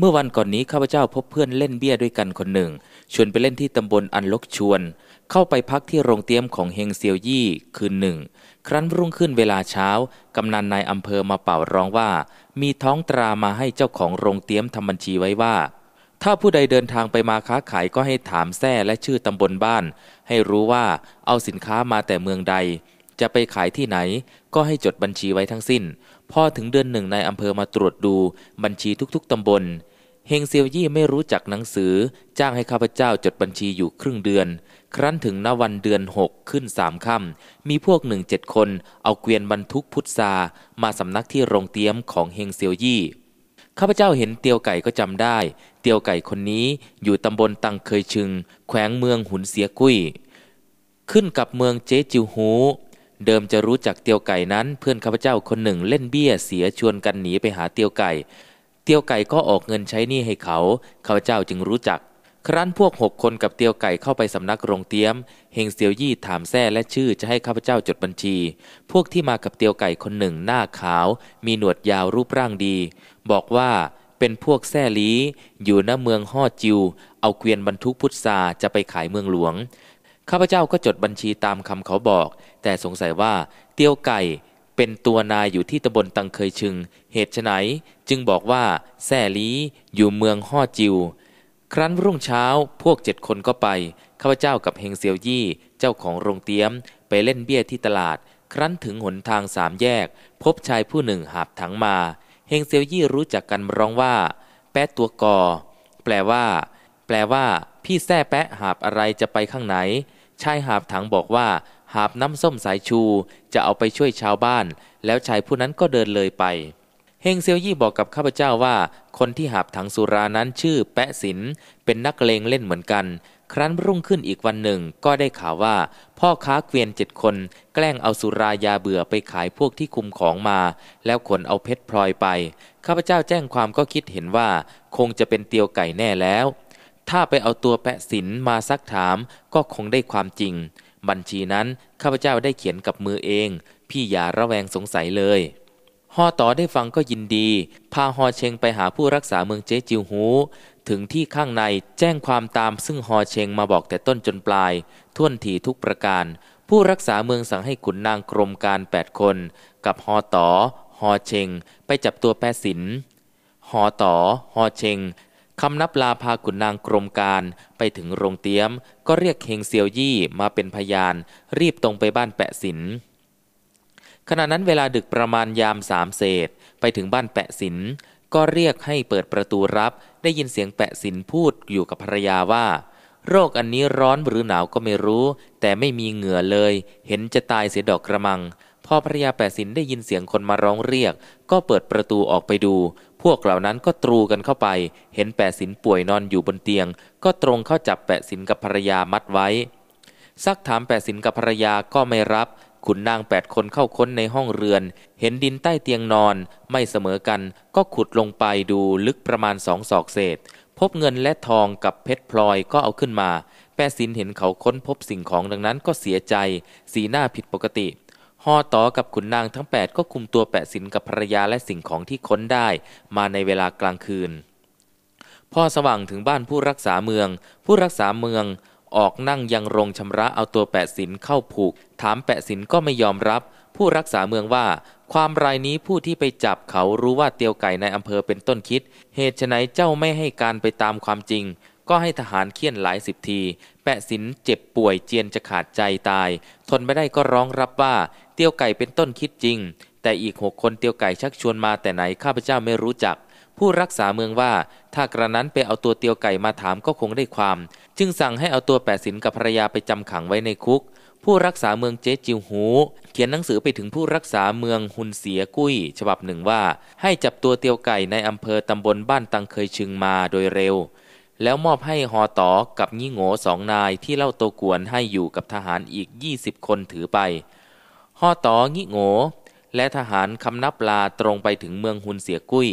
เมื่อวันก่อนนี้ข้าพเจ้าพบเพื่อนเล่นเบี้ยด้วยกันคนหนึ่ง ชวนไปเล่นที่ตำบลอันลกชวน เข้าไปพักที่โรงเตี๊ยมของเฮงเซียวยี่คืนหนึ่ง ครั้นรุ่งขึ้นเวลาเช้า กำนันนายอำเภอมาเป่าร้องว่า มีท้องตรามาให้เจ้าของโรงเตี๊ยมทำบัญชีไว้ว่า ถ้าผู้ใดเดินทางไปมาค้าขายก็ให้ถามแท้และชื่อตำบลบ้าน ให้รู้ว่าเอาสินค้ามาแต่เมืองใด จะไปขายที่ไหนก็ให้จดบัญชีไว้ทั้งสิ้นพอถึงเดือนหนึ่งนายอำเภอมาตรวจดูบัญชีทุกๆตำบล เฮงเซียวยี่ไม่รู้จักหนังสือ จ้างให้ข้าพเจ้าจดบัญชีอยู่ครึ่งเดือน ครั้นถึงนวันเดือนหกขึ้นสามค่ำมีพวกหนึ่งเจ็ดคนเอาเกวียนบรรทุกพุทธามาสำนักที่โรงเตี้ยมของเฮงเซียวยี่ ข้าพเจ้าเห็นเตียวไก่ก็จำได้ เตียวไก่คนนี้อยู่ตำบลตังเคยชึงแขวงเมืองหุนเสียกุ้ยขึ้นกับเมืองเจ๊จิวหูเดิมจะรู้จักเตียวไก่นั้น เพื่อนข้าพเจ้าคนหนึ่งเล่นเบี้ยเสียชวนกันหนีไปหาเตียวไก่ เตียวไก่ก็ออกเงินใช้หนี้ให้เขาข้าพเจ้าจึงรู้จัก ครั้นพวกหกคนกับเตียวไก่เข้าไปสำนักโรงเตี้ยมเฮงเซียวยี่ถามแท้และชื่อจะให้ข้าพเจ้าจดบัญชี พวกที่มากับเตียวไก่คนหนึ่งหน้าขาว มีหนวดยาวรูปร่างดี บอกว่าเป็นพวกแท้ลีอยู่ณเมืองฮอจิวเอาเกวียนบรรทุกพุทธาจะไปขายเมืองหลวงข้าพเจ้าก็จดบัญชีตามคำเขาบอกแต่สงสัยว่าเตี้ยวไก่เป็นตัวนายอยู่ที่ตำบลตังเคยชึง เหตุไฉนจึงบอกว่าแซ่ลี อยู่เมืองฮ่อจิว ครั้นรุ่งเช้าพวกเจ็ดคนก็ไปข้าพเจ้ากับเฮงเซียวยี่เจ้าของโรงเตี้ยม ไปเล่นเบี้ยที่ตลาด ครั้นถึงหนทางสามแยก พบชายผู้หนึ่งหาบถังมาเฮงเซียวยี่รู้จักกันร้องว่า แป๊ะตัวกอแปลว่า แปลว่า พี่แซ่แป๊ะหาบอะไรจะไปข้างไหนชายหาบถังบอกว่าหาบน้ำส้มสายชู จะเอาไปช่วยชาวบ้าน แล้วชายผู้นั้นก็เดินเลยไปเฮงเซียวยี่บอกกับข้าพเจ้าว่า คนที่หาบถังสุรานั้นชื่อแปะสิน เป็นนักเลงเล่นเหมือนกัน ครั้นรุ่งขึ้นอีกวันหนึ่งก็ได้ข่าวว่า พ่อค้าเกวียนเจ็ดคน แกล้งเอาสุรายาเบื่อไปขายพวกที่คุมของมา แล้วขนเอาเพชรพลอยไป ข้าพเจ้าแจ้งความก็คิดเห็นว่า คงจะเป็นเตียวไก่แน่แล้ว ถ้าไปเอาตัวแปะสินมาซักถามก็คงได้ความจริงบัญชีนั้นข้าพเจ้าได้เขียนกับมือเอง พี่อย่าระแวงสงสัยเลย ฮอต่อได้ฟังก็ยินดี พาฮอเชงไปหาผู้รักษาเมืองเจ๊จิวฮูถึงที่ข้างในแจ้งความตามซึ่งฮอเชงมาบอกแต่ต้นจนปลาย ท่วนทีทุกประการ ผู้รักษาเมืองสั่งให้ขุนนางกรมการ8คน กับฮอต่อ ฮอเชงไปจับตัวแปรสินฮอต่อฮอเชงคำนับลาพาขุนนางกรมการไปถึงโรงเตี้ยม ก็เรียกเฮงเซียวยี่มาเป็นพยาน รีบตรงไปบ้านแปะสิน ขณะนั้นเวลาดึกประมาณยามสามเศษ ไปถึงบ้านแปะสิน ก็เรียกให้เปิดประตูรับ ได้ยินเสียงแปะสินพูดอยู่กับภรรยาว่า โรคอันนี้ร้อนหรือหนาวก็ไม่รู้ แต่ไม่มีเหงื่อเลย เห็นจะตายเสียดอกกระมัง พอภรรยาแปะสินได้ยินเสียงคนมาร้องเรียก ก็เปิดประตูออกไปดูวกเหล่านั้นก็ตรูกันเข้าไป เห็นแปะสินป่วยนอนอยู่บนเตียงก็ตรงเข้าจับแปะสินกับภรรยามัดไว้ซักถามแปะสินกับภรรยาก็ไม่รับขุนนางแปดคนเข้าค้นในห้องเรือน เห็นดินใต้เตียงนอนไม่เสมอกันก็ขุดลงไปดูลึกประมาณสองศอกเศษ พบเงินและทองกับเพชรพลอยก็เอาขึ้นมา แปะสินเห็นเขาค้นพบสิ่งของดังนั้นก็เสียใจสีหน้าผิดปกติฮอต่อกับขุนนางทั้ง8ก็คุมตัวแปะสินกับภรรยาและสิ่งของที่ค้นได้มาในเวลากลางคืนพ่อสว่างถึงบ้านผู้รักษาเมือง ผู้รักษาเมืองออกนั่งยังโรงชำระเอาตัวแปะสินเข้าผูก ถามแปะสินก็ไม่ยอมรับ ผู้รักษาเมืองว่า ความรายนี้ผู้ที่ไปจับเขารู้ว่าเตียวไก่ในอำเภอเป็นต้นคิด เหตุไฉนเจ้าไม่ให้การไปตามความจริงก็ให้ทหารเคี่ยนหลายสิบที แปะสินเจ็บป่วย เจียนจะขาดใจตาย ทนไม่ได้ก็ร้องรับว่า เตี้ยวไก่เป็นต้นคิดจริง แต่อีกหกคนเตี้ยวไก่ชักชวนมาแต่ไหนข้าพเจ้าไม่รู้จัก ผู้รักษาเมืองว่า ถ้ากระนั้นไปเอาตัวเตียวไก่มาถามก็คงได้ความ จึงสั่งให้เอาตัวแปะสินกับภรรยาไปจำขังไว้ในคุก ผู้รักษาเมืองเจ๊จิวหู เขียนหนังสือไปถึงผู้รักษาเมืองหุนเสียกุ้ย ฉบับหนึ่งว่า ให้จับตัวเตียวไก่ในอำเภอตำบลบ้านตังเคยชึงมาโดยเร็วแล้วมอบให้หอต่อกับงี้โง่สองนายที่เล่าโตกวนให้อยู่กับทหารอีก 20 คนถือไป หอต่องี้โง่และทหารคำนับลาตรงไปถึงเมืองฮุนเสียกุ้ย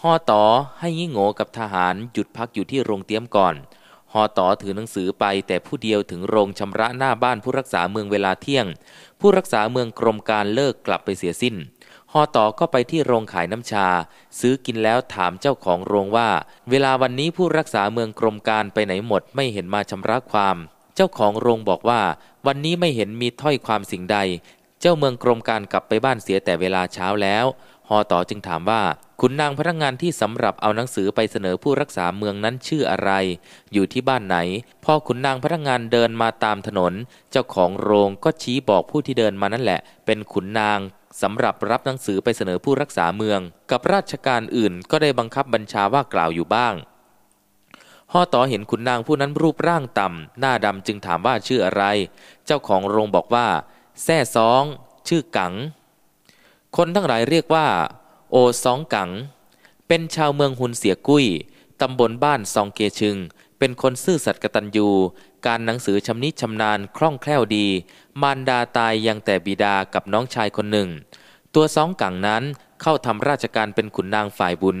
หอต่อให้งี้โง่กับทหารหยุดพักอยู่ที่โรงเตี้ยมก่อน หอต่อถือหนังสือไปแต่ผู้เดียวถึงโรงชำระหน้าบ้านผู้รักษาเมืองเวลาเที่ยง ผู้รักษาเมืองกรมการเลิกกลับไปเสียสิ้นฮอต่อก็ไปที่โรงขายน้ำชา ซื้อกินแล้วถามเจ้าของโรงว่า เวลาวันนี้ผู้รักษาเมืองกรมการไปไหนหมดไม่เห็นมาชำระความ เจ้าของโรงบอกว่า วันนี้ไม่เห็นมีถ้อยความสิ่งใด เจ้าเมืองกรมการกลับไปบ้านเสียแต่เวลาเช้าแล้วฮอต่อจึงถามว่า คุณนางพนักงงานที่สำหรับเอาหนังสือไปเสนอผู้รักษาเมืองนั้นชื่ออะไร อยู่ที่บ้านไหน พอขุนนางพนักงงานเดินมาตามถนน เจ้าของโรงก็ชี้บอกผู้ที่เดินมานั่นแหละ เป็นขุนนางสำหรับรับหนังสือไปเสนอผู้รักษาเมือง กับราชการอื่นก็ได้บังคับบัญชาว่ากล่าวอยู่บ้างฮอต่อเห็นขุนนางผู้นั้นรูปร่างต่ำหน้าดำจึงถามว่าชื่ออะไร เจ้าของโรงบอกว่าแซ่ซ้อง ชื่อกังคนทั้งหลายเรียกว่า โอซองกัง เป็นชาวเมืองหุนเสียกุ้ยตำบลบ้านซองเกชึง เป็นคนซื่อสัตย์กตัญญู การหนังสือชำนิชำนาญคล่องแคล่วดี มารดาตายยังแต่บิดากับน้องชายคนหนึ่ง ตัวซองกังนั้นเข้าทำราชการเป็นขุนนางฝ่ายบุญ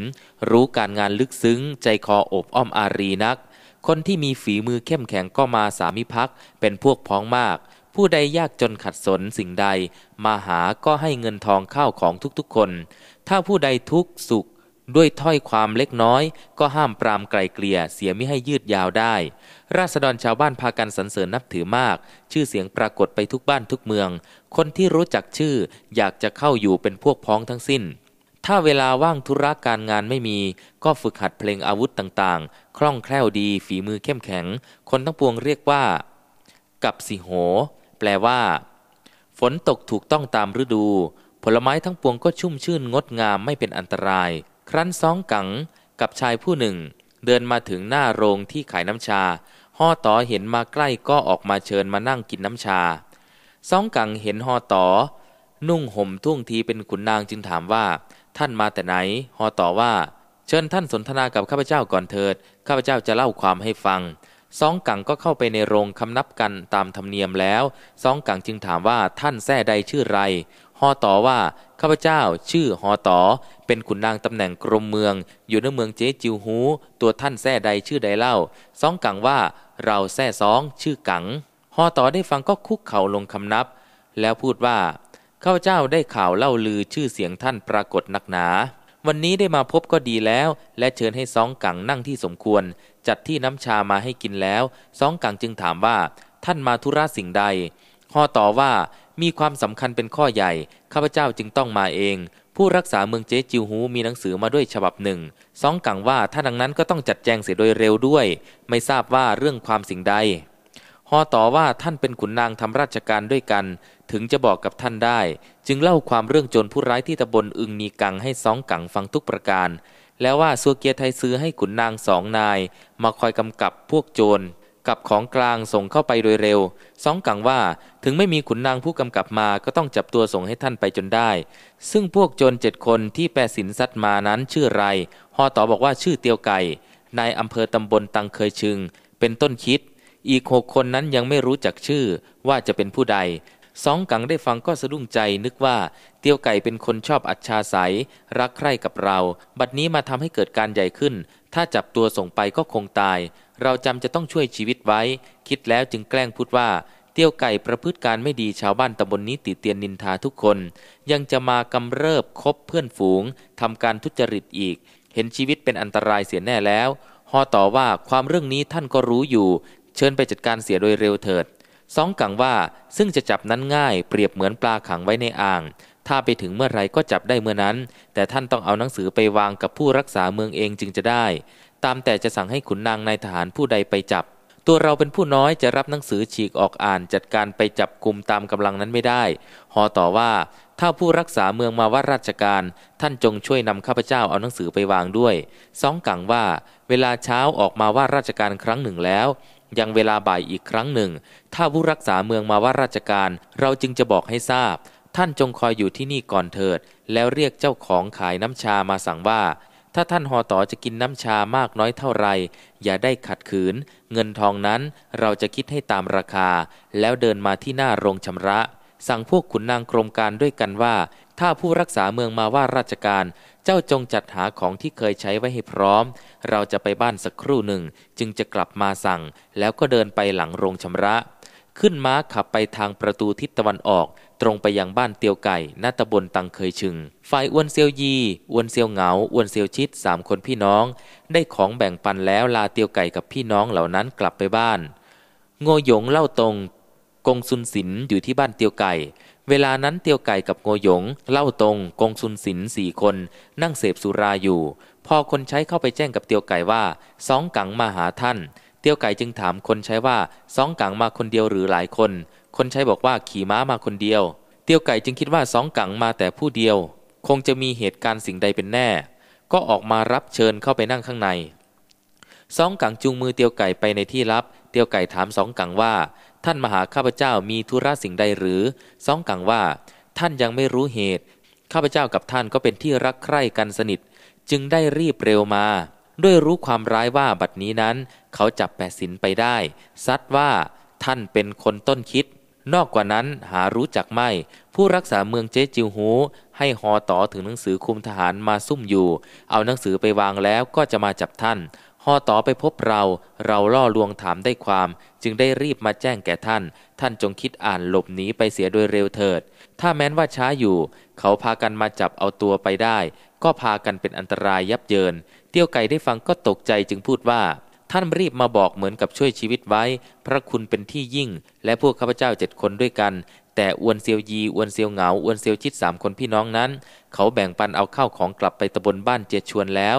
รู้การงานลึกซึ้ง ใจคออบอ้อมอารีนัก คนที่มีฝีมือเข้มแข็งก็มาสามิพักเป็นพวกพ้องมากผู้ใดยากจนขัดสนสิ่งใด มาหาก็ให้เงินทองข้าวของทุกๆคน ถ้าผู้ใดทุกสุข ด้วยถ้อยความเล็กน้อย ก็ห้ามปรามไกลเกลี่ยเสียไม่ให้ยืดยาวได้ ราษฎรชาวบ้านพากันสรรเสริญนับถือมาก ชื่อเสียงปรากฏไปทุกบ้านทุกเมือง คนที่รู้จักชื่ออยากจะเข้าอยู่เป็นพวกพ้องทั้งสิ้น ถ้าเวลาว่างธุระการงานไม่มี ก็ฝึกหัดเพลงอาวุธต่างๆ คล่องแคล่วดีฝีมือเข้มแข็ง คนทั้งปวงเรียกว่า กับสิโหแปลว่า ฝนตกถูกต้องตามฤดูผลไม้ทั้งปวงก็ชุ่มชื่นงดงามไม่เป็นอันตราย ครั้นซ้องกังกับชายผู้หนึ่ง เดินมาถึงหน้าโรงที่ขายน้ำชาห่อต่อเห็นมาใกล้ก็ออกมาเชิญมานั่งกินน้ำชาซ้องกังเห็นห่อต่อนุ่งห่มท่วงทีเป็นขุนนางจึงถามว่า ท่านมาแต่ไหนห่อต่อว่า เชิญท่านสนทนากับข้าพเจ้าก่อนเถิด ข้าพเจ้าจะเล่าความให้ฟังสองกังก็เข้าไปในโรงคำนับกันตามธรรมเนียมแล้ว สองกังจึงถามว่าท่านแท้ใดชื่อไรฮอต่อว่าข้าพเจ้าชื่อฮอต่อเป็นขุนนางตำแหน่งกรมเมืองอยู่ในเมืองเจ๊จิวฮูตัวท่านแท้ใดชื่อใดเล่า สองกังว่าเราแท้สองชื่อกังฮอต่อได้ฟังก็คุกเข่าลงคำนับ แล้วพูดว่าข้าพเจ้าได้ข่าวเล่าลือชื่อเสียงท่านปรากฏนักหนาวันนี้ได้มาพบก็ดีแล้ว และเชิญให้ซองกังนั่งที่สมควร จัดที่น้ำชามาให้กินแล้วซองกังจึงถามว่า ท่านมาธุระสิ่งใดข้อต่อว่ามีความสำคัญเป็นข้อใหญ่ข้าพเจ้าจึงต้องมาเอง ผู้รักษาเมืองเจ๊จิวหูมีหนังสือมาด้วยฉบับหนึ่งซองกังว่าถ้าดังนั้นก็ต้องจัดแจงเสียโดยเร็วด้วย ไม่ทราบว่าเรื่องความสิ่งใด้อต่อว่าท่านเป็นขุนนางทำราชการด้วยกันถึงจะบอกกับท่านได้ จึงเล่าความเรื่องโจรผู้ร้ายที่ตะบนอึงนีกังให้สองกังฟังทุกประการ แล้วว่าสัวเกียไทยซื้อให้ขุนนางสองนาย มาคอยกำกับพวกโจรกับของกลางส่งเข้าไปโดยเร็ว สองกังว่าถึงไม่มีขุนนางผู้กำกับมาก็ต้องจับตัวส่งให้ท่านไปจนได้ ซึ่งพวกโจรเจ็ดคนที่แปรสินซัดมานั้นชื่อไรฮอต่อบอกว่าชื่อเตียวไก่นายอำเภอตำบลตังเคยชึงเป็นต้นคิด อีกหกคนนั้นยังไม่รู้จักชื่อว่าจะเป็นผู้ใดสองกังได้ฟังก็สะดุ้งใจนึกว่าเตียวไก่เป็นคนชอบอัจฉาิายรักใคร่กับเรา บัดนี้มาทำให้เกิดการใหญ่ขึ้น ถ้าจับตัวส่งไปก็คงตาย เราจำจะต้องช่วยชีวิตไว้ คิดแล้วจึงแกล้งพูดว่า เตี้ยวไก่ประพฤติการไม่ดีชาวบ้านตำบลนนี้ติเตียนนินทาทุกคน ยังจะมากำเริบคบเพื่อนฝูง ทำการทุจริตอีก เห็นชีวิตเป็นอันตรายเสียแน่แล้วหอต่อว่าความเรื่องนี้ท่านก็รู้อยู่ เชิญไปจัดการเสียโดยเร็วเถิดสองกังว่าซึ่งจะจับนั้นง่าย เปรียบเหมือนปลาขังไว้ในอ่าง ถ้าไปถึงเมื่อไรก็จับได้เมื่อนั้น แต่ท่านต้องเอาหนังสือไปวางกับผู้รักษาเมืองเองจึงจะได้ตามแต่จะสั่งให้ขุนนางนายทหารผู้ใดไปจับ ตัวเราเป็นผู้น้อยจะรับหนังสือฉีกออกอ่าน จัดการไปจับกลุ่มตามกำลังนั้นไม่ได้หอต่อว่า ถ้าผู้รักษาเมืองมาว่าราชการ ท่านจงช่วยนำข้าพเจ้าเอาหนังสือไปวางด้วยสองกังว่า เวลาเช้าออกมาว่าราชการครั้งหนึ่งแล้วยังเวลาบ่ายอีกครั้งหนึ่ง ถ้าผู้รักษาเมืองมาว่าราชการ เราจึงจะบอกให้ทราบ ท่านจงคอยอยู่ที่นี่ก่อนเถิด แล้วเรียกเจ้าของขายน้ำชามาสั่งว่า ถ้าท่านหอต่อจะกินน้ำชามากน้อยเท่าไรอย่าได้ขัดขืน เงินทองนั้นเราจะคิดให้ตามราคา แล้วเดินมาที่หน้าโรงชำระ สั่งพวกขุนนางกรมการด้วยกันว่า ถ้าผู้รักษาเมืองมาว่าราชการเจ้าจงจัดหาของที่เคยใช้ไว้ให้พร้อม เราจะไปบ้านสักครู่หนึ่งจึงจะกลับมาสั่ง แล้วก็เดินไปหลังโรงชำระ ขึ้นม้าขับไปทางประตูทิศตะวันออก ตรงไปยังบ้านเตียวไก่หน้าตะบนตังเคยชึงฝ่ายอ้วนเซียวยีอ้วนเซียวเหงาอ้วนเซียวชิดสามคนพี่น้อง ได้ของแบ่งปันแล้วลาเตียวไก่กับพี่น้องเหล่านั้นกลับไปบ้านโงหยงเล่าตรงกงซุนสินอยู่ที่บ้านเตียวไก่เวลานั้นเตียวไก่กับโงหยง เล่าตรงกงซุนสินสี่คน นั่งเสพสุราอยู่พอคนใช้เข้าไปแจ้งกับเตียวไก่ว่าสองกังมาหาท่าน เตียวไก่จึงถามคนใช้ว่าสองกังมาคนเดียวหรือหลายคน คนใช้บอกว่าขี่ม้ามาคนเดียว เตียวไก่จึงคิดว่าสองกังมาแต่ผู้เดียว คงจะมีเหตุการณ์สิ่งใดเป็นแน่ ก็ออกมารับเชิญเข้าไปนั่งข้างในสองกังจูงมือเตียวไก่ไปในที่ลับ เตียวไก่ถามสองกังว่าท่านมหาข้าพเจ้ามีธุระสิ่งใดหรือซ้องกังว่า ท่านยังไม่รู้เหตุข้าพเจ้ากับท่านก็เป็นที่รักใคร่กันสนิท จึงได้รีบเร็วมา ด้วยรู้ความร้ายว่าบัดนี้นั้น เขาจับแปดสินไปได้ซัดว่าท่านเป็นคนต้นคิด นอกกว่านั้นหารู้จักไม่ ผู้รักษาเมืองเจ๊จิวฮูให้หอต่อถึงหนังสือคุมทหารมาซุ่มอยู่ เอาหนังสือไปวางแล้วก็จะมาจับท่านหอต่อไปพบเรา เราล่อลวงถามได้ความ จึงได้รีบมาแจ้งแก่ท่าน ท่านจงคิดอ่านหลบหนีไปเสียโดยเร็วเถิด ถ้าแม้นว่าช้าอยู่ เขาพากันมาจับเอาตัวไปได้ ก็พากันเป็นอันตรายยับเยิน เตี้ยวไก่ได้ฟังก็ตกใจจึงพูดว่า ท่านรีบมาบอกเหมือนกับช่วยชีวิตไว้ พระคุณเป็นที่ยิ่ง และพวกข้าพเจ้าเจ็ดคนด้วยกัน แต่อวนเซียวยีอวนเซียวเหงาอวนเซียวชิดสามคนพี่น้องนั้น เขาแบ่งปันเอาข้าวของกลับไปตะบนบ้านเจียชวนแล้ว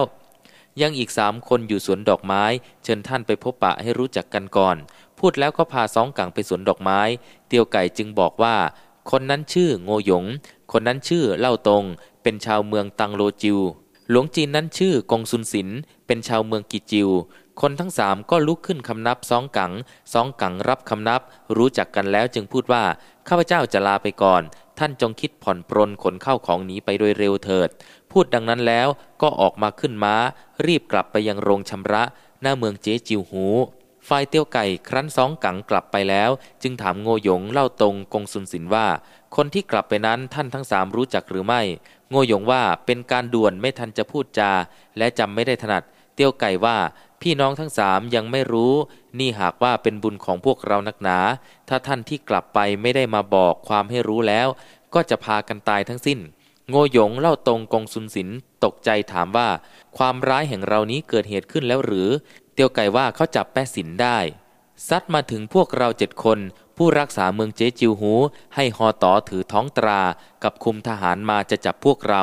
ยังอีกสามคนอยู่สวนดอกไม้ เชิญท่านไปพบปะให้รู้จักกันก่อน พูดแล้วก็พาสองกังไปสวนดอกไม้ เตียวไก่จึงบอกว่า คนนั้นชื่อโงหยง คนนั้นชื่อเล่าตงเป็นชาวเมืองตังโลจิวหลวงจีนนั้นชื่อกงซุนสินเป็นชาวเมืองกิจิว คนทั้งสามก็ลุกขึ้นคำนับสองกังสองกังรับคำนับ รู้จักกันแล้วจึงพูดว่าข้าพเจ้าจะลาไปก่อน ท่านจงคิดผ่อนปรนขนเข้าของหนีไปโดยเร็วเถิดพูดดังนั้นแล้วก็ออกมาขึ้นมา้ารีบกลับไปยังโรงชำระ หน้าเมืองเจ๊จิวหูฝ่ายเตี้ยวไก่ครั้นสองกังกลับไปแล้ว จึงถามโงหยงเล่าตรงกงสุนสินว่า คนที่กลับไปนั้นท่านทั้งสามรู้จักหรือไม่ โงหยงว่าเป็นการด่วนไม่ทันจะพูดจา และจำไม่ได้ถนัด เตี้ยวไก่ว่าพี่น้องทั้งสามยังไม่รู้ นี่หากว่าเป็นบุญของพวกเรานักหนา ถ้าท่านที่กลับไปไม่ได้มาบอกความให้รู้แล้ว ก็จะพากันตายทั้งสิ้นโงหยงเล่าตรงกงซุนสินตกใจถามว่า ความร้ายแห่งเรานี้เกิดเหตุขึ้นแล้วหรือ เตียวไก่ว่าเขาจับแป้สินได้ซัดมาถึงพวกเราเจ็ดคน ผู้รักษาเมืองเจจิวหู ให้ฮอต่อถือท้องตรากับคุมทหารมาจะจับพวกเรา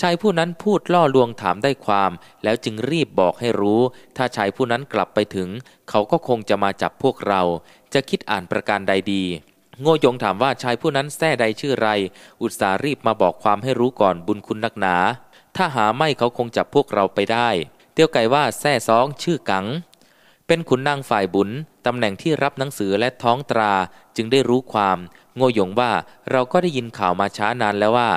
ชายผู้นั้นพูดล่อลวงถามได้ความ แล้วจึงรีบบอกให้รู้ ถ้าชายผู้นั้นกลับไปถึง เขาก็คงจะมาจับพวกเรา จะคิดอ่านประการใดดีโง่ยงถามว่าชายผู้นั้นแท้ใดชื่อไร อุตสารีบมาบอกความให้รู้ก่อนบุญคุณนักหนา ถ้าหาไม่เขาคงจับพวกเราไปได้ เตี้ยวไก่ว่าแท้ซองชื่อกัง เป็นขุนนางฝ่ายบุญ ตำแหน่งที่รับหนังสือและท้องตราจึงได้รู้ความ โง่ยงว่าเราก็ได้ยินข่าวมาช้านานแล้วว่า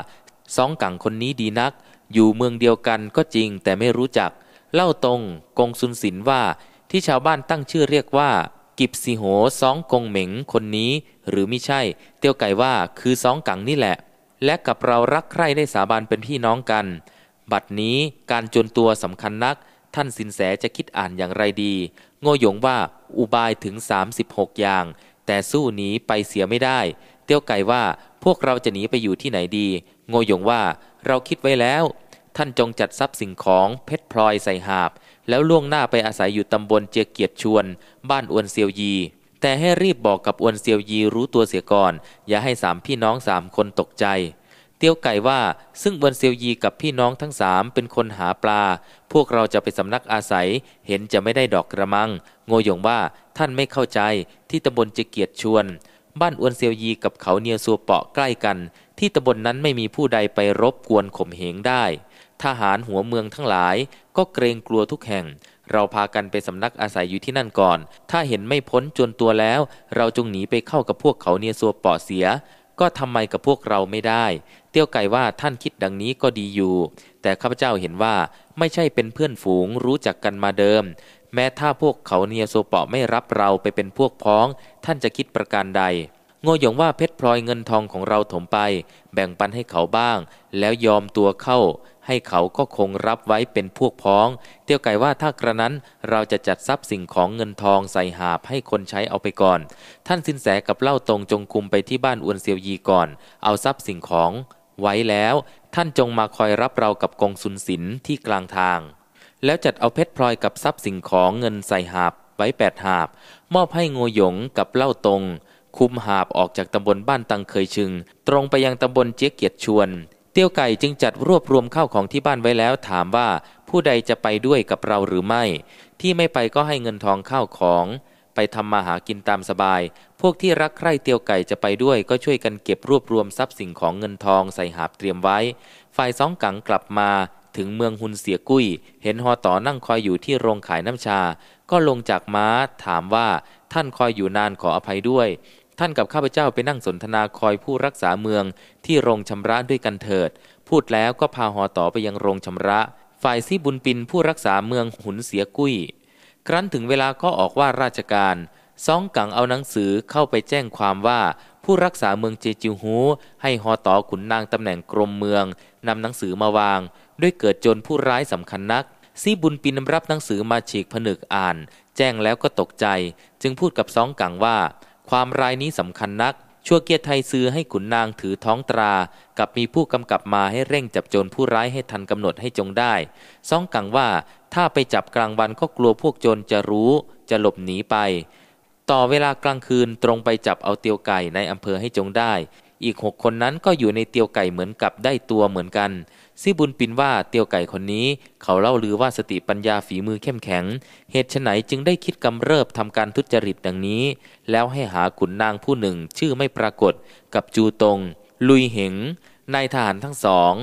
ซองกังคนนี้ดีนัก อยู่เมืองเดียวกันก็จริงแต่ไม่รู้จัก เล่าตรง กงสุนสินว่าที่ชาวบ้านตั้งชื่อเรียกว่ากิบสีโหสองกงเหม็งคนนี้หรือไม่ใช่ เตียวไก่ว่าคือสองกังนี่แหละ และกับเรารักใคร่ได้สาบานเป็นพี่น้องกัน บัดนี้การจนตัวสำคัญนัก ท่านสินแสจะคิดอ่านอย่างไรดี โง่หยงว่าอุบายถึง 36 อย่าง แต่สู้หนีไปเสียไม่ได้ เตียวไก่ว่าพวกเราจะหนีไปอยู่ที่ไหนดี โง่หยงว่าเราคิดไว้แล้ว ท่านจงจัดทรัพย์สิ่งของเพชรพลอยใส่หาบแล้วล่วงหน้าไปอาศัยอยู่ตำบลเจียเกียรติชวน บ้านอวนเซียวยี แต่ให้รีบบอกกับอวนเซียวยีรู้ตัวเสียก่อน อย่าให้สามพี่น้องสามคนตกใจ เตี้ยวไก่ว่า ซึ่งอวนเซียวยีกับพี่น้องทั้งสามเป็นคนหาปลา พวกเราจะไปสำนักอาศัย เห็นจะไม่ได้ดอกกระมัง โงยงว่าท่านไม่เข้าใจ ที่ตำบลเจียเกียรติชวน บ้านอวนเซียวยีกับเขาเนียวซัวเปาะใกล้กัน ที่ตำบลนนั้นไม่มีผู้ใดไปรบกวนข่มเหงได้ทหารหัวเมืองทั้งหลายก็เกรงกลัวทุกแห่ง เราพากันไปสำนักอาศัยอยู่ที่นั่นก่อน ถ้าเห็นไม่พ้นจนตัวแล้ว เราจงหนีไปเข้ากับพวกเขาเนียซัวป่อเสีย ก็ทำไมกับพวกเราไม่ได้ เตี้ยวไก่ว่าท่านคิดดังนี้ก็ดีอยู่ แต่ข้าพเจ้าเห็นว่าไม่ใช่เป็นเพื่อนฝูงรู้จักกันมาเดิม แม้ถ้าพวกเขาเนียโซเปาะไม่รับเราไปเป็นพวกพ้อง ท่านจะคิดประการใดโง่หยงว่าเพชรพลอยเงินทองของเราถมไป แบ่งปันให้เขาบ้าง แล้วยอมตัวเข้าให้เขาก็คงรับไว้เป็นพวกพ้องเตี้ยวไก่ว่าถ้ากระนั้นเราจะจัดทรัพย์สิ่งของเงินทองใส่หาบให้คนใช้เอาไปก่อน ท่านสินแสกับเล่าตรงจงคุมไปที่บ้านอวนเซียวยีก่อน เอาทรัพย์สิ่งของ ไว้แล้วท่านจงมาคอยรับเรากับกองสุนสินที่กลางทาง แล้วจัดเอาเพชรพลอยกับทรัพย์สิ่งของเงินใส่หาบไว้แปดหาบมอบให้งูหยงกับเล่าตรงคุมหาบออกจากตำบลบ้านตังเคยชึงตรงไปยังตำบลเจ๊ยเกียรติชวนเตี้ยวไก่จึงจัดรวบรวมเข้าของที่บ้านไว้แล้วถามว่าผู้ใดจะไปด้วยกับเราหรือไม่ ที่ไม่ไปก็ให้เงินทองเข้าของไปทำมาหากินตามสบาย พวกที่รักใคร่เตียวไก่จะไปด้วยก็ช่วยกันเก็บรวบรวมทรัพย์สินของเงินทองใส่หาบเตรียมไว้ ฝ่ายสองกังกลับมาถึงเมืองหุนเสียกุ้ย เห็นหอต่อนั่งคอยอยู่ที่โรงขายน้ำชา ก็ลงจากม้าถามว่าท่านคอยอยู่นานขออภัยด้วยท่านกับข้าพเจ้าไปนั่งสนทนาคอยผู้รักษาเมืองที่โรงชำระด้วยกันเถิด พูดแล้วก็พาหอต่อไปยังโรงชำระ ฝ่ายซีบุญปินผู้รักษาเมืองหุนเสียกุ้ย ครั้นถึงเวลาก็ออกว่าราชการซองกังเอาหนังสือเข้าไปแจ้งความว่าผู้รักษาเมืองเจจิวฮูให้หอต่อขุนนางตำแหน่งกรมเมืองนำหนังสือมาวาง ด้วยเกิดโจรผู้ร้ายสำคัญนัก ซีบุญปินรับหนังสือมาฉีกผนึกอ่าน แจ้งแล้วก็ตกใจ จึงพูดกับซองกังว่าความรายนี้สำคัญนักชั่วเกียรติไทยซื้อให้ขุนนางถือท้องตรา กับมีผู้กำกับมาให้เร่งจับโจรผู้ร้ายให้ทันกำหนดให้จงได้ซ่องกังว่าถ้าไปจับกลางวันก็กลัวพวกโจรจะรู้ จะหลบหนีไป ต่อเวลากลางคืนตรงไปจับเอาเตียวไก่ในอำเภอให้จงได้ อีกหกคนนั้นก็อยู่ในเตียวไก่เหมือนกับได้ตัวเหมือนกันซิบุญปินว่าเตียวไก่คนนี้ เขาเล่าลือว่าสติปัญญาฝีมือเข้มแข็ง เหตุไฉนจึงได้คิดกำเริบทำการทุจริตดังนี้ แล้วให้หาขุนนางผู้หนึ่งชื่อไม่ปรากฏ กับจูตงลุยเหงนายทหารทั้งสอง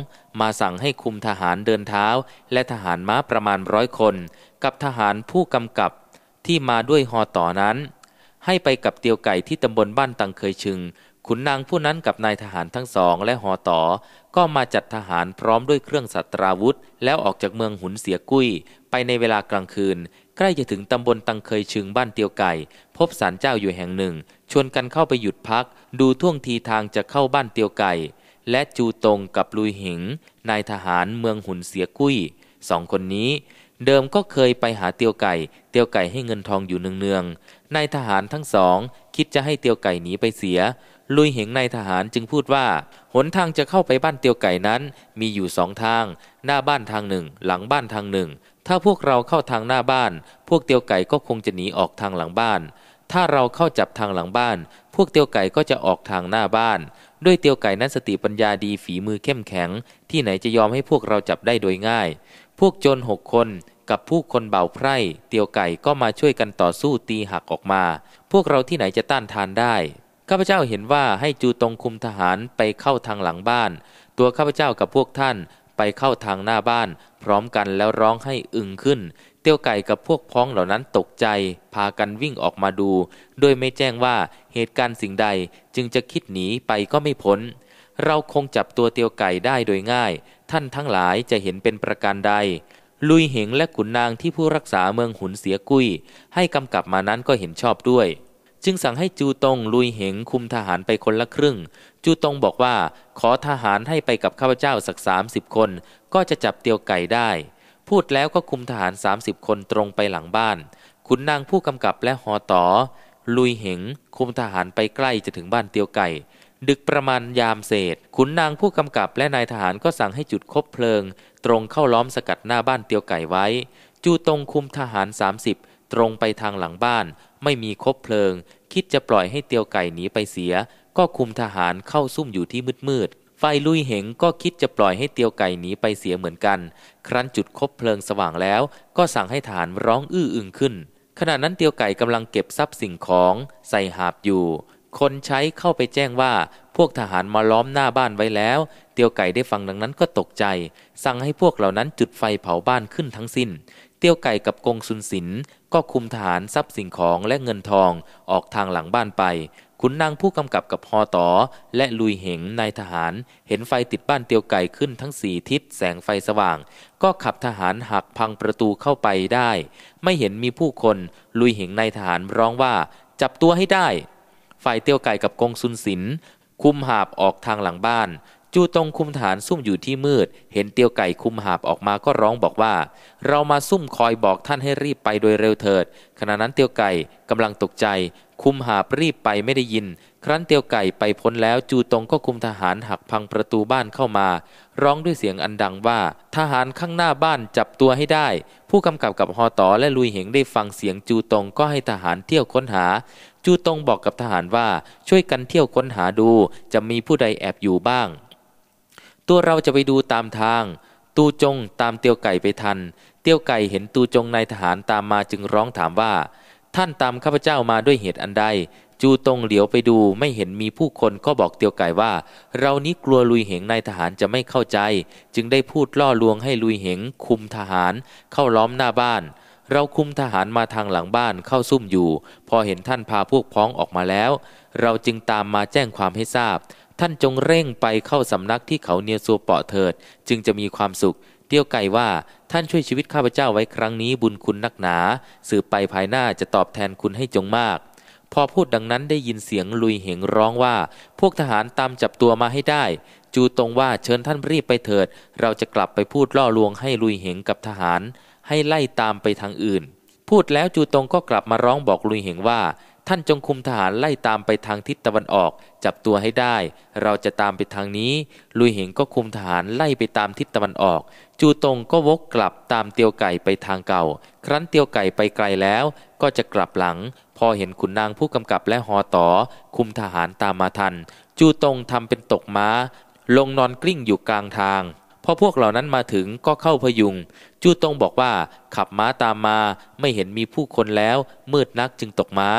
มาสั่งให้คุมทหารเดินเท้า และทหารม้าประมาณร้อยคน กับทหารผู้กำกับที่มาด้วยหอต่อนั้น ให้ไปกับเตียวไก่ที่ตำบลบ้านตังเคยชึงขุนนางผู้นั้นกับนายทหารทั้งสองและหอต่อ ก็มาจัดทหารพร้อมด้วยเครื่องสัตราวุธ แล้วออกจากเมืองหุนเสียกุ้ย ไปในเวลากลางคืน ใกล้จะถึงตำบลตังเคยชึงบ้านเตียวไก่ พบสารเจ้าอยู่แห่งหนึ่งชวนกันเข้าไปหยุดพัก ดูท่วงทีทางจะเข้าบ้านเตียวไก่ และจูตงกับลุยหิงนายทหารเมืองหุนเสียกุ้ยสองคนนี้ เดิมก็เคยไปหาเตียวไก่เตียวไก่ให้เงินทองอยู่เนืองๆนายทหารทั้งสองคิดจะให้เตียวไก่หนีไปเสียลุยเหงในทหารจึงพูดว่า หนทางจะเข้าไปบ้านเตียวไก่นั้น มีอยู่สองทาง หน้าบ้านทางหนึ่ง หลังบ้านทางหนึ่ง ถ้าพวกเราเข้าทางหน้าบ้าน พวกเตียวไก่ก็คงจะหนีออกทางหลังบ้าน ถ้าเราเข้าจับทางหลังบ้าน พวกเตียวไก่ก็จะออกทางหน้าบ้าน ด้วยเตียวไก่นั้นสติปัญญาดีฝีมือเข้มแข็ง ที่ไหนจะยอมให้พวกเราจับได้โดยง่าย พวกโจรหกคน กับผู้คนเบาไพร่เตียวไก่ก็มาช่วยกันต่อสู้ตีหักออกมา พวกเราที่ไหนจะต้านทานได้ข้าพเจ้าเห็นว่าให้จูตงคุมทหารไปเข้าทางหลังบ้าน ตัวข้าพเจ้ากับพวกท่านไปเข้าทางหน้าบ้านพร้อมกันแล้วร้องให้อึงขึ้น เตี้ยวไก่กับพวกพ้องเหล่านั้นตกใจพากันวิ่งออกมาดูโดยไม่แจ้งว่าเหตุการณ์สิ่งใดจึงจะคิดหนีไปก็ไม่พ้นเราคงจับตัวเตียวไก่ได้โดยง่าย ท่านทั้งหลายจะเห็นเป็นประการใด ลุยเหงและขุนนางที่ผู้รักษาเมืองหุนเสียกุ้ยให้กำกับมานั้นก็เห็นชอบด้วยจึงสั่งให้จูตงลุยเหงคุมทหารไปคนละครึ่ง จูตงบอกว่า ขอทหารให้ไปกับข้าพเจ้าสักสามสิบคน ก็จะจับเตียวไก่ได้ พูดแล้วก็คุมทหารสามสิบคนตรงไปหลังบ้าน ขุนนางผู้กำกับและหอต่อลุยเหงคุมทหารไปใกล้จะถึงบ้านเตียวไก่ ดึกประมาณยามเศษ ขุนนางผู้กำกับและนายทหารก็สั่งให้จุดคบเพลิง ตรงเข้าล้อมสกัดหน้าบ้านเตียวไก่ไว้ จูตงคุมทหาร30ตรงไปทางหลังบ้านไม่มีคบเพลิง คิดจะปล่อยให้เตียวไก่หนีไปเสีย ก็คุมทหารเข้าซุ่มอยู่ที่มืดๆไฟลุยเหงก็คิดจะปล่อยให้เตียวไก่หนีไปเสียเหมือนกัน ครั้นจุดคบเพลิงสว่างแล้ว ก็สั่งให้ทหารร้องอื้ออึงขึ้น ขณะนั้นเตียวไก่กำลังเก็บทรัพย์สิ่งของ ใส่หาบอยู่ คนใช้เข้าไปแจ้งว่า พวกทหารมาล้อมหน้าบ้านไว้แล้ว เตียวไก่ได้ฟังดังนั้นก็ตกใจ สั่งให้พวกเหล่านั้นจุดไฟเผาบ้านขึ้นทั้งสิน้นเตี้ยวไก่กับกงสุนสินก็คุมทหารทรัพย์สิ่งของและเงินทองออกทางหลังบ้านไป ขุนนางผู้กำกับกับฮอตอและลุยเหงนายทหารเห็นไฟติดบ้านเตียวไก่ขึ้นทั้งสี่ทิศแสงไฟสว่างก็ขับทหารหักพังประตูเข้าไปได้ ไม่เห็นมีผู้คน ลุยเหงนายทหารร้องว่า จับตัวให้ได้ฝ่ายเตียวไก่กับกงสุนสินคุมหาบออกทางหลังบ้านจูตงคุมฐานซุ่มอยู่ที่มืด เห็นเตียวไก่คุมหาบออกมาก็ร้องบอกว่า เรามาซุ่มคอยบอกท่านให้รีบไปโดยเร็วเถิด ขณะนั้นเตียวไก่กำลังตกใจคุมหาบรีบไปไม่ได้ยิน ครั้นเตียวไก่ไปพ้นแล้วจูตงก็คุมทหารหักพังประตูบ้านเข้ามา ร้องด้วยเสียงอันดังว่า ทหารข้างหน้าบ้านจับตัวให้ได้ ผู้กำกับกับฮอตอและลุยเหงได้ฟังเสียงจูตงก็ให้ทหารเที่ยวค้นหา จูตงบอกกับทหารว่าช่วยกันเที่ยวค้นหาดู จะมีผู้ใดแอบอยู่บ้างตัวเราจะไปดูตามทาง ตูจงตามเตียวไก่ไปทัน เตียวไก่เห็นตูจงนายทหารตามมาจึงร้องถามว่า ท่านตามข้าพเจ้ามาด้วยเหตุอันใดจูตงเหลียวไปดูไม่เห็นมีผู้คนก็บอกเตียวไก่ว่า เรานี้กลัวลุยเหงนายทหารจะไม่เข้าใจ จึงได้พูดล่อลวงให้ลุยเหงคุมทหารเข้าล้อมหน้าบ้าน เราคุมทหารมาทางหลังบ้านเข้าซุ่มอยู่ พอเห็นท่านพาพวกพ้องออกมาแล้ว เราจึงตามมาแจ้งความให้ทราบท่านจงเร่งไปเข้าสำนักที่เขาเนียซัวเปาะเถิด จึงจะมีความสุขเตี้ยวไก่ว่าท่านช่วยชีวิตข้าพเจ้าไว้ครั้งนี้ บุญคุณนักหนา สืบไปภายหน้าจะตอบแทนคุณให้จงมาก พอพูดดังนั้นได้ยินเสียงลุยเหงร้องว่า พวกทหารตามจับตัวมาให้ได้ จูตรงว่าเชิญท่านรีบไปเถิด เราจะกลับไปพูดล่อลวงให้ลุยเหงกับทหาร ให้ไล่ตามไปทางอื่น พูดแล้วจูตรงก็กลับมาร้องบอกลุยเหงว่าท่านจงคุมทหารไล่ตามไปทางทิศตะวันออก จับตัวให้ได้ เราจะตามไปทางนี้ ลุยเหงก็คุมทหารไล่ไปตามทิศตะวันออก จูตงก็วกกลับตามเตียวไก่ไปทางเก่า ครั้นเตียวไก่ไปไกลแล้วก็จะกลับหลัง พอเห็นขุนนางผู้กำกับและหอต่อคุมทหารตามมาทันจูตงทำเป็นตกม้า ลงนอนกลิ้งอยู่กลางทาง พอพวกเหล่านั้นมาถึงก็เข้าพยุงจู้ตงบอกว่า ขับม้าตามมาไม่เห็นมีผู้คนแล้วมืดนักจึงตกม้า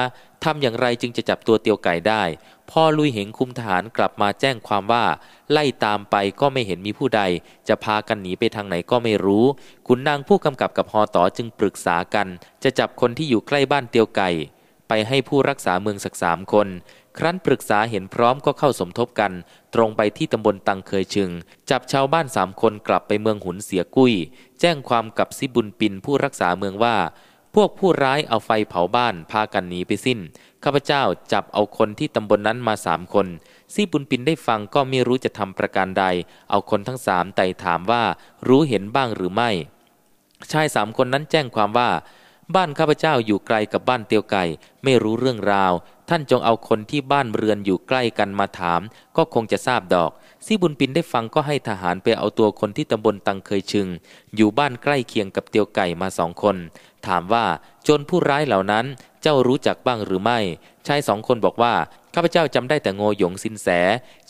ทำอย่างไรจึงจะจับตัวเตียวไก่ได้พ่อลุยเหงคุมทหารกลับมาแจ้งความว่า ไล่ตามไปก็ไม่เห็นมีผู้ใด จะพากันหนีไปทางไหนก็ไม่รู้ขุนนางผู้กำกับกับฮอต่อจึงปรึกษากัน จะจับคนที่อยู่ใกล้บ้านเตียวไก่ ไปให้ผู้รักษาเมืองสักสามคน ครั้นปรึกษาเห็นพร้อมก็เข้าสมทบกัน ตรงไปที่ตำบลตังเคยชึงจับชาวบ้านสามคนกลับไปเมืองหุนเสียกุ้ย แจ้งความกับซิบุญปินผู้รักษาเมืองว่าพวกผู้ร้ายเอาไฟเผาบ้านพากันหนีไปสิ้นข้าพเจ้าจับเอาคนที่ตำบลนนั้นมาสามคนซี่บุญปินได้ฟังก็ไม่รู้จะทำประการใด เอาคนทั้งสามไต่ถามว่า รู้เห็นบ้างหรือไม่ ชายสามคนนั้นแจ้งความว่า บ้านข้าพเจ้าอยู่ไกลกับบ้านเตียวไก่ไม่รู้เรื่องราว ท่านจงเอาคนที่บ้านเรือนอยู่ใกล้กันมาถาม ก็คงจะทราบดอกซี่บุญปินได้ฟังก็ให้ทหารไปเอาตัวคนที่ตำบลตังเคยชึงอยู่บ้านใกล้เคียงกับเตียวไก่มาสองคนถามว่าโจรผู้ร้ายเหล่านั้นเจ้ารู้จักบ้างหรือไม่ ชายสองคนบอกว่า ข้าพเจ้าจำได้แต่โงหยงสินแส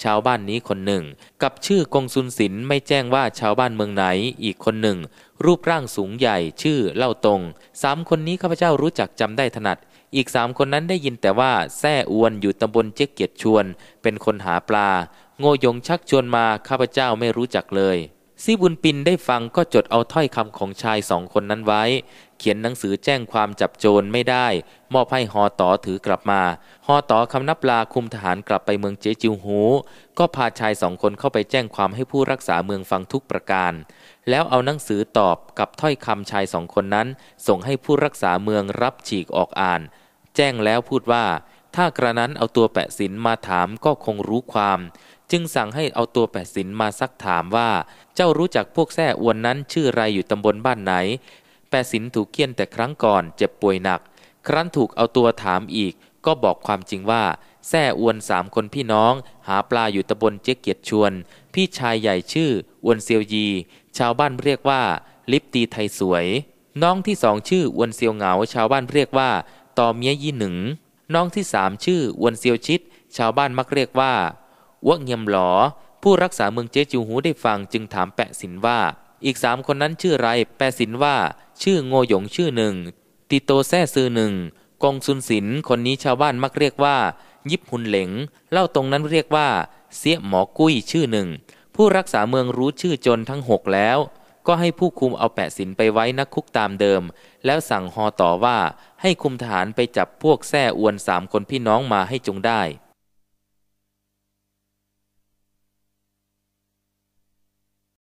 ชาวบ้านนี้คนหนึ่ง กับชื่อกงซุนสินไม่แจ้งว่าชาวบ้านเมืองไหนอีกคนหนึ่ง รูปร่างสูงใหญ่ชื่อเล่าตรงสามคนนี้ข้าพเจ้ารู้จักจำได้ถนัด อีกสามคนนั้นได้ยินแต่ว่าแซ่อวนอยู่ตำบลเจ๊กเกียรติชวน เป็นคนหาปลาโงยงชักชวนมา ข้าพเจ้าไม่รู้จักเลยซีบุญปินได้ฟังก็จดเอาถ้อยคำของชายสองคนนั้นไว้เขียนหนังสือแจ้งความจับโจรไม่ได้ มอบให้ฮอต่อถือกลับมาฮอต่อคำนับลาคุมทหารกลับไปเมืองเจจิวหู ก็พาชายสองคนเข้าไปแจ้งความให้ผู้รักษาเมืองฟังทุกประการ แล้วเอาหนังสือตอบกับถ้อยคำชายสองคนนั้นส่งให้ผู้รักษาเมืองรับฉีกออกอ่าน แจ้งแล้วพูดว่า ถ้ากระนั้นเอาตัวแปะสินมาถามก็คงรู้ความ จึงสั่งให้เอาตัวแปะสินมาซักถามว่า เจ้ารู้จักพวกแท้อวนนั้นชื่อไรอยู่ตำบลบ้านไหนแปสินถูกเคี่ยนแต่ครั้งก่อนเจ็บป่วยหนัก ครั้นถูกเอาตัวถามอีกก็บอกความจริงว่า แซ่อวนสามคนพี่น้องหาปลาอยู่ตำบลเจ๊เกียรติชวน พี่ชายใหญ่ชื่ออวนเซียวยี ชาวบ้านเรียกว่า ลิปตีไทยสวย น้องที่สองชื่ออวนเซียวเหงาชาวบ้านเรียกว่า ตอเมียยี่หนึ่ง น้องที่สามชื่ออวนเซียวชิดชาวบ้านมักเรียกว่าวะเงียมหลอผู้รักษาเมืองเจ๊จูหูได้ฟังจึงถามแปะสินว่าอีกสามคนนั้นชื่อไร แปลสินว่าชื่อโง หยงชื่อหนึ่ง ติโตแซ่ซือหนึ่งกงซุนสินคนนี้ชาวบ้านมักเรียกว่ายิบหุนเหลงเล่าตรงนั้นเรียกว่า เสียหมอกุ้ยชื่อหนึ่ง ผู้รักษาเมืองรู้ชื่อจนทั้งหกแล้ว ก็ให้ผู้คุมเอาแปะสินไปไว้นักคุกตามเดิม แล้วสั่งฮอต่อว่าให้คุมทหารไปจับพวกแซ่อวนสามคนพี่น้องมาให้จงได้